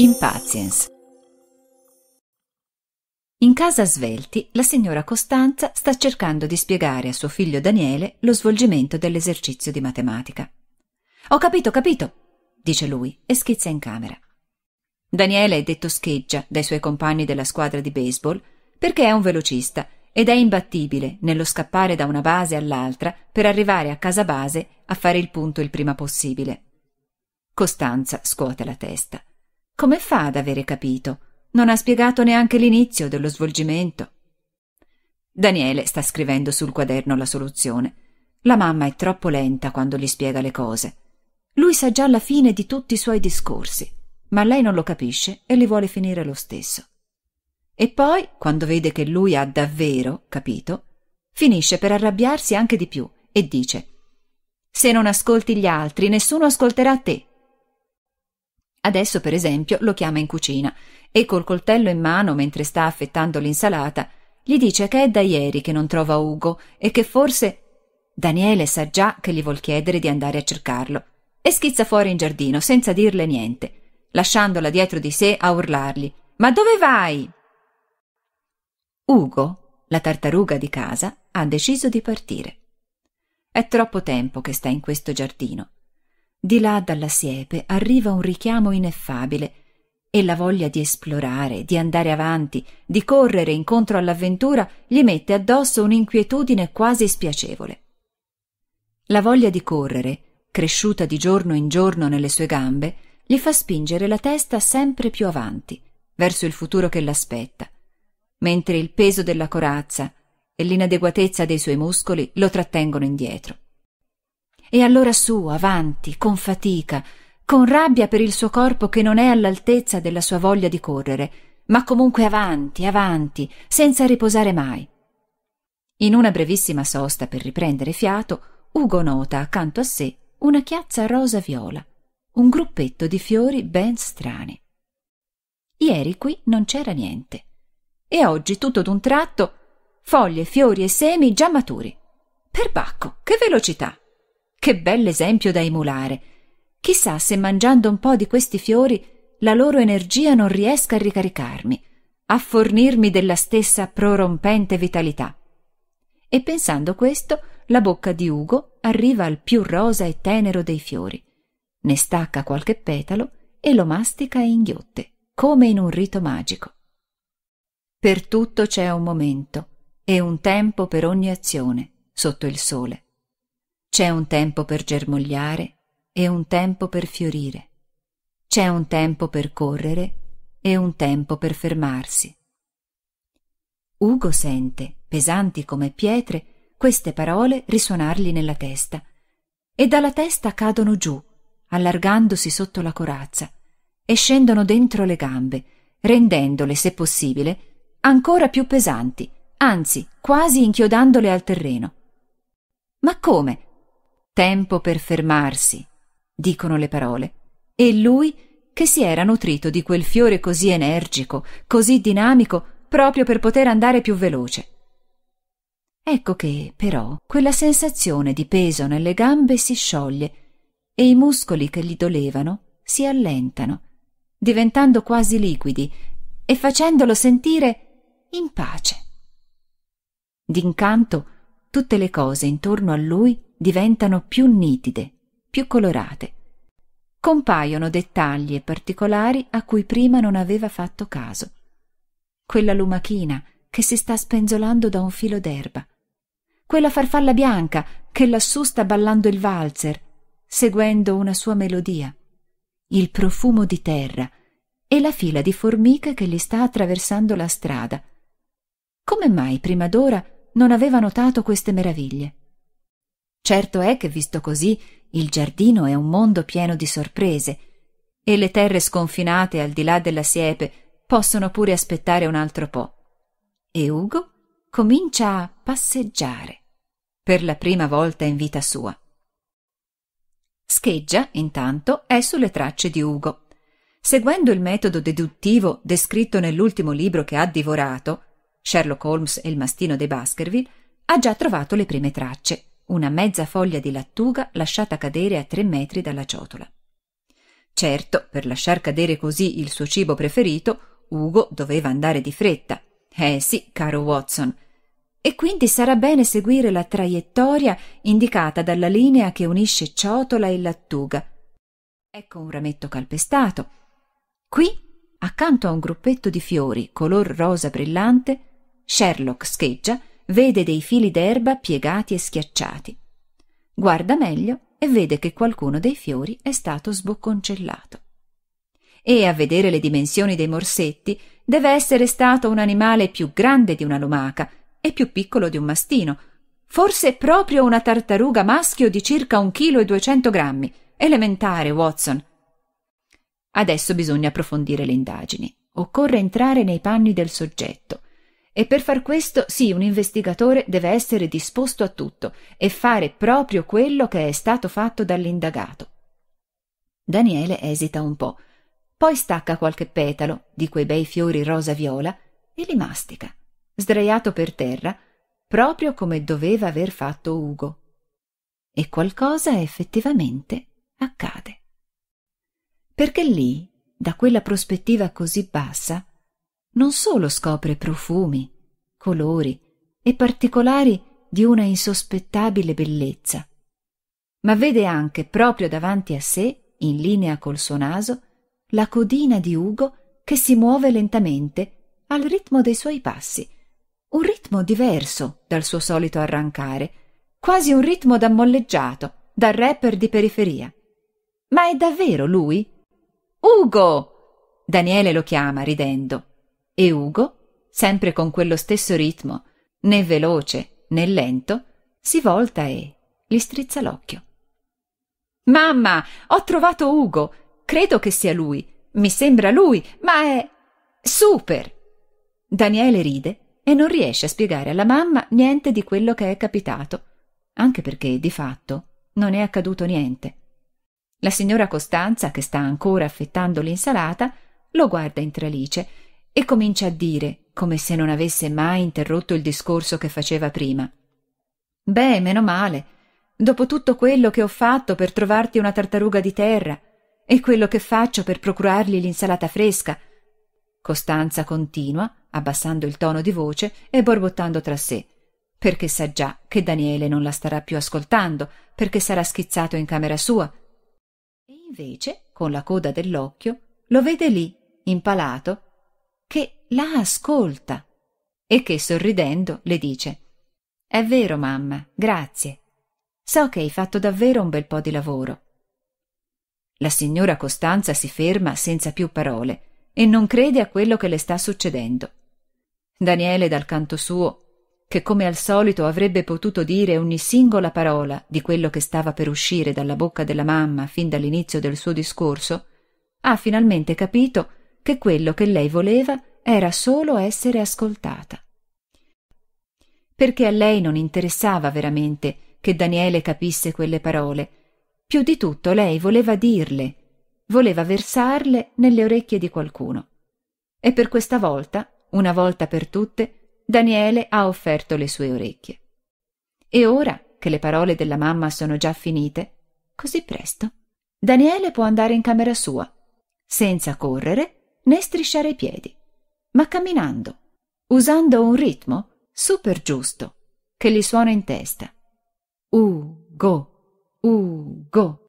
Impatience. In casa Svelti, la signora Costanza sta cercando di spiegare a suo figlio Daniele lo svolgimento dell'esercizio di matematica. Ho capito, capito, dice lui e schizza in camera. Daniele è detto scheggia dai suoi compagni della squadra di baseball perché è un velocista ed è imbattibile nello scappare da una base all'altra per arrivare a casa base a fare il punto il prima possibile. Costanza scuote la testa. Come fa ad avere capito? Non ha spiegato neanche l'inizio dello svolgimento. Daniele sta scrivendo sul quaderno la soluzione. La mamma è troppo lenta quando gli spiega le cose. Lui sa già la fine di tutti i suoi discorsi, ma lei non lo capisce e li vuole finire lo stesso. E poi, quando vede che lui ha davvero capito, finisce per arrabbiarsi anche di più e dice Se non ascolti gli altri, nessuno ascolterà te. Adesso, per esempio, lo chiama in cucina e col coltello in mano, mentre sta affettando l'insalata, gli dice che è da ieri che non trova Ugo e che forse Daniele sa già che gli vuol chiedere di andare a cercarlo e schizza fuori in giardino senza dirle niente, lasciandola dietro di sé a urlargli Ma dove vai? Ugo, la tartaruga di casa, ha deciso di partire. È troppo tempo che sta in questo giardino di là dalla siepe arriva un richiamo ineffabile e la voglia di esplorare, di andare avanti, di correre incontro all'avventura gli mette addosso un'inquietudine quasi spiacevole. La voglia di correre, cresciuta di giorno in giorno nelle sue gambe, gli fa spingere la testa sempre più avanti, verso il futuro che l'aspetta, mentre il peso della corazza e l'inadeguatezza dei suoi muscoli lo trattengono indietro. E allora su, avanti, con fatica, con rabbia per il suo corpo che non è all'altezza della sua voglia di correre, ma comunque avanti, avanti, senza riposare mai. In una brevissima sosta per riprendere fiato, Ugo nota accanto a sé una chiazza rosa viola, un gruppetto di fiori ben strani. Ieri qui non c'era niente. E oggi tutto d'un tratto foglie, fiori e semi già maturi. Perbacco, che velocità! Che bell'esempio da emulare! Chissà se mangiando un po' di questi fiori la loro energia non riesca a ricaricarmi, a fornirmi della stessa prorompente vitalità. E pensando questo, la bocca di Ugo arriva al più rosa e tenero dei fiori. Ne stacca qualche petalo e lo mastica e inghiotte, come in un rito magico. Per tutto c'è un momento e un tempo per ogni azione sotto il sole. C'è un tempo per germogliare e un tempo per fiorire. C'è un tempo per correre e un tempo per fermarsi. Ugo sente, pesanti come pietre, queste parole risuonargli nella testa e dalla testa cadono giù, allargandosi sotto la corazza e scendono dentro le gambe, rendendole, se possibile, ancora più pesanti, anzi quasi inchiodandole al terreno. Ma come? Tempo per fermarsi, dicono le parole. E lui, che si era nutrito di quel fiore così energico, così dinamico, proprio per poter andare più veloce. Ecco che, però, quella sensazione di peso nelle gambe si scioglie e i muscoli che gli dolevano si allentano, diventando quasi liquidi e facendolo sentire in pace. D'incanto tutte le cose intorno a lui diventano più nitide, più colorate. Compaiono dettagli e particolari a cui prima non aveva fatto caso. Quella lumachina che si sta spenzolando da un filo d'erba. Quella farfalla bianca che lassù sta ballando il valzer, seguendo una sua melodia. Il profumo di terra e la fila di formiche che gli sta attraversando la strada. Come mai prima d'ora non aveva notato queste meraviglie? Certo è che, visto così, il giardino è un mondo pieno di sorprese, e le terre sconfinate al di là della siepe possono pure aspettare un altro po'. E Ugo comincia a passeggiare, per la prima volta in vita sua. Scheggia, intanto, è sulle tracce di Ugo. Seguendo il metodo deduttivo descritto nell'ultimo libro che ha divorato, Sherlock Holmes e il mastino dei Baskerville, ha già trovato le prime tracce una mezza foglia di lattuga lasciata cadere a tre metri dalla ciotola. Certo, per lasciar cadere così il suo cibo preferito, Ugo doveva andare di fretta. Eh sì, caro Watson. E quindi sarà bene seguire la traiettoria indicata dalla linea che unisce ciotola e lattuga. Ecco un rametto calpestato. Qui, accanto a un gruppetto di fiori color rosa brillante, Sherlock scheggia vede dei fili d'erba piegati e schiacciati. Guarda meglio e vede che qualcuno dei fiori è stato sbocconcellato. E a vedere le dimensioni dei morsetti deve essere stato un animale più grande di una lumaca e più piccolo di un mastino, forse proprio una tartaruga maschio di circa un chilo e duecento grammi. Elementare, Watson. Adesso bisogna approfondire le indagini. Occorre entrare nei panni del soggetto, e per far questo, sì, un investigatore deve essere disposto a tutto e fare proprio quello che è stato fatto dall'indagato. Daniele esita un po', poi stacca qualche petalo di quei bei fiori rosa-viola e li mastica, sdraiato per terra, proprio come doveva aver fatto Ugo. E qualcosa effettivamente accade. Perché lì, da quella prospettiva così bassa, non solo scopre profumi, colori e particolari di una insospettabile bellezza, ma vede anche proprio davanti a sé, in linea col suo naso, la codina di Ugo che si muove lentamente al ritmo dei suoi passi, un ritmo diverso dal suo solito arrancare, quasi un ritmo da molleggiato, da rapper di periferia. Ma è davvero lui? Ugo! Daniele lo chiama ridendo. E Ugo, sempre con quello stesso ritmo, né veloce né lento, si volta e gli strizza l'occhio. Mamma, ho trovato Ugo. Credo che sia lui. Mi sembra lui, ma è super. Daniele ride e non riesce a spiegare alla mamma niente di quello che è capitato, anche perché di fatto non è accaduto niente. La signora Costanza, che sta ancora affettando l'insalata, lo guarda in tralice e comincia a dire, come se non avesse mai interrotto il discorso che faceva prima. Beh, meno male, dopo tutto quello che ho fatto per trovarti una tartaruga di terra e quello che faccio per procurargli l'insalata fresca. Costanza continua, abbassando il tono di voce e borbottando tra sé, perché sa già che Daniele non la starà più ascoltando, perché sarà schizzato in camera sua. E invece, con la coda dell'occhio, lo vede lì, impalato, che la ascolta e che sorridendo le dice È vero, mamma, grazie. So che hai fatto davvero un bel po' di lavoro. La signora Costanza si ferma senza più parole e non crede a quello che le sta succedendo. Daniele, dal canto suo, che come al solito avrebbe potuto dire ogni singola parola di quello che stava per uscire dalla bocca della mamma fin dall'inizio del suo discorso, ha finalmente capito che quello che lei voleva era solo essere ascoltata. Perché a lei non interessava veramente che Daniele capisse quelle parole. Più di tutto lei voleva dirle, voleva versarle nelle orecchie di qualcuno. E per questa volta, una volta per tutte, Daniele ha offerto le sue orecchie. E ora che le parole della mamma sono già finite, così presto, Daniele può andare in camera sua, senza correre né strisciare i piedi, ma camminando, usando un ritmo super giusto che gli suona in testa. U, u, Ugo.